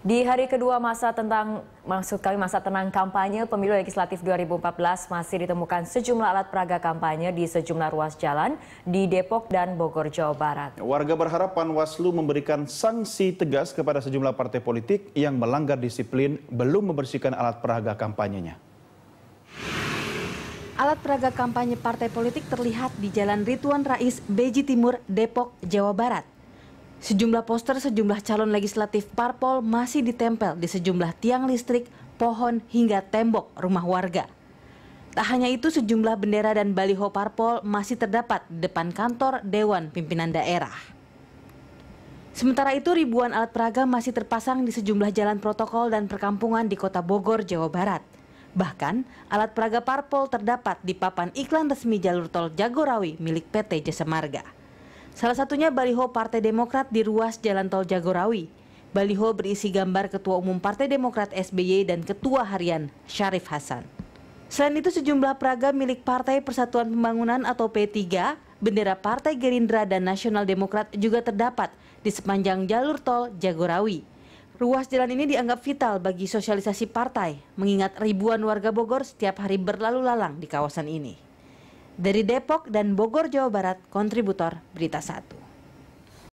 Di hari kedua masa tentang maksud kami masa tenang kampanye pemilu legislatif 2014 masih ditemukan sejumlah alat peraga kampanye di sejumlah ruas jalan di Depok dan Bogor, Jawa Barat. Warga berharap Panwaslu memberikan sanksi tegas kepada sejumlah partai politik yang melanggar disiplin belum membersihkan alat peraga kampanyenya. Alat peraga kampanye partai politik terlihat di Jalan Rituan Rais, Beji Timur, Depok, Jawa Barat. Sejumlah poster sejumlah calon legislatif parpol masih ditempel di sejumlah tiang listrik, pohon, hingga tembok rumah warga. Tak hanya itu, sejumlah bendera dan baliho parpol masih terdapat di depan kantor Dewan Pimpinan Daerah. Sementara itu, ribuan alat peraga masih terpasang di sejumlah jalan protokol dan perkampungan di kota Bogor, Jawa Barat. Bahkan, alat peraga parpol terdapat di papan iklan resmi jalur tol Jagorawi milik PT Jasa Marga. Salah satunya baliho Partai Demokrat di ruas Jalan Tol Jagorawi. Baliho berisi gambar Ketua Umum Partai Demokrat SBY dan Ketua Harian Syarif Hasan. Selain itu sejumlah praga milik Partai Persatuan Pembangunan atau P3, bendera Partai Gerindra dan Nasional Demokrat juga terdapat di sepanjang jalur tol Jagorawi. Ruas jalan ini dianggap vital bagi sosialisasi partai, mengingat ribuan warga Bogor setiap hari berlalu lalang di kawasan ini. Dari Depok dan Bogor, Jawa Barat, kontributor Berita Satu.